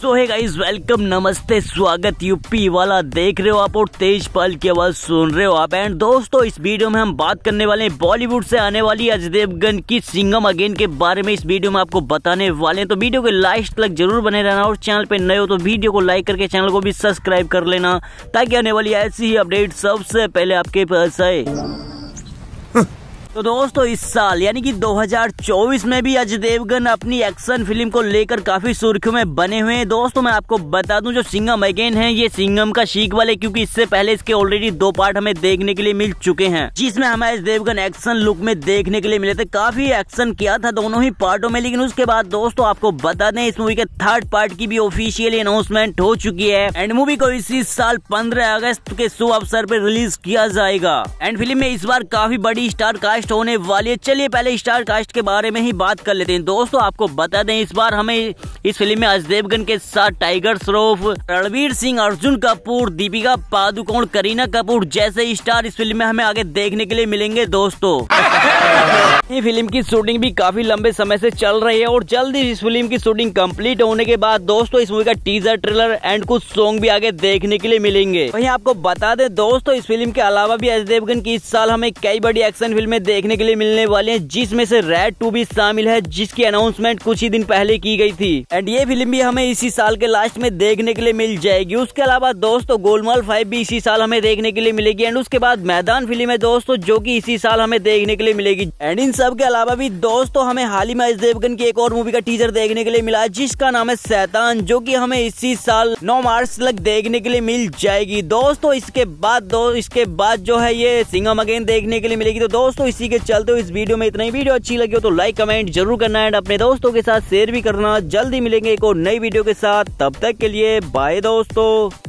सो है guys welcome नमस्ते स्वागत यूपी वाला देख रहे हो आप और तेज पाल की आवाज सुन रहे हो आप एंड दोस्तों इस वीडियो में हम बात करने वाले हैं बॉलीवुड से आने वाली अजय देवगन की सिंगम अगेन के बारे में इस वीडियो में आपको बताने वाले हैं तो वीडियो के लास्ट तक जरूर बने रहना और चैनल पर नए हो तो वीडियो को लाइक करके चैनल को भी सब्सक्राइब कर लेना ताकि आने वाली ऐसी ही अपडेट सबसे पहले आपके पास आए तो दोस्तों इस साल यानी कि 2024 में भी अजय देवगन अपनी एक्शन फिल्म को लेकर काफी सुर्खियों में बने हुए हैं दोस्तों मैं आपको बता दूं जो सिंगम अगेन है ये सिंगम का शीख वाले क्योंकि इससे पहले इसके ऑलरेडी दो पार्ट हमें देखने के लिए मिल चुके हैं जिसमें हमें अजय देवगन एक्शन लुक में देखने के लिए मिले थे काफी एक्शन किया था दोनों ही पार्टों में लेकिन उसके बाद दोस्तों आपको बता दें इस मूवी के थर्ड पार्ट की भी ऑफिशियली अनाउंसमेंट हो चुकी है एंड मूवी को इसी साल पंद्रह अगस्त के शुभ अवसर पर रिलीज किया जाएगा एंड फिल्म में इस बार काफी बड़ी स्टार का कास्ट होने वाली है चलिए पहले स्टार कास्ट के बारे में ही बात कर लेते हैं दोस्तों आपको बता दें इस बार हमें इस फिल्म में अजय देवगन के साथ टाइगर श्रॉफ रणवीर सिंह अर्जुन कपूर दीपिका पादुकोण करीना कपूर जैसे स्टार इस फिल्म में हमें आगे देखने के लिए मिलेंगे दोस्तों ये फिल्म की शूटिंग भी काफी लंबे समय से चल रही है और जल्द ही इस फिल्म की शूटिंग कंप्लीट होने के बाद दोस्तों इस मूवी का टीजर ट्रेलर एंड कुछ सॉन्ग भी आगे देखने के लिए मिलेंगे वहीं आपको बता दें दोस्तों इस फिल्म के अलावा भी अजय देवगन की इस साल हमें कई बड़ी एक्शन फिल्में देखने के लिए मिलने वाली है जिसमे से रेड टू भी शामिल है जिसकी अनाउंसमेंट कुछ ही दिन पहले की गई थी एंड ये फिल्म भी हमें इसी साल के लास्ट में देखने के लिए मिल जाएगी उसके अलावा दोस्तों गोलमाल फाइव भी इसी साल हमें देखने के लिए मिलेगी एंड उसके बाद मैदान फिल्म है दोस्तों जो की इसी साल हमें देखने के लिए मिलेगी एंड इन सब के अलावा भी दोस्तों तो हमें हाल ही में अजय देवगन की एक और मूवी का टीजर देखने के लिए मिला जिसका नाम है सैतान जो कि हमें इसी साल 9 मार्च तक देखने के लिए मिल जाएगी दोस्तों तो इसके बाद दो इसके बाद जो है ये सिंगम अगेन देखने के लिए मिलेगी तो दोस्तों इसी के चलते इस वीडियो में इतना ही वीडियो अच्छी लगी हो तो लाइक कमेंट जरूर करना एंड अपने दोस्तों के साथ शेयर भी करना जल्दी मिलेंगे एक और नई वीडियो के साथ तब तक के लिए बाय दोस्तों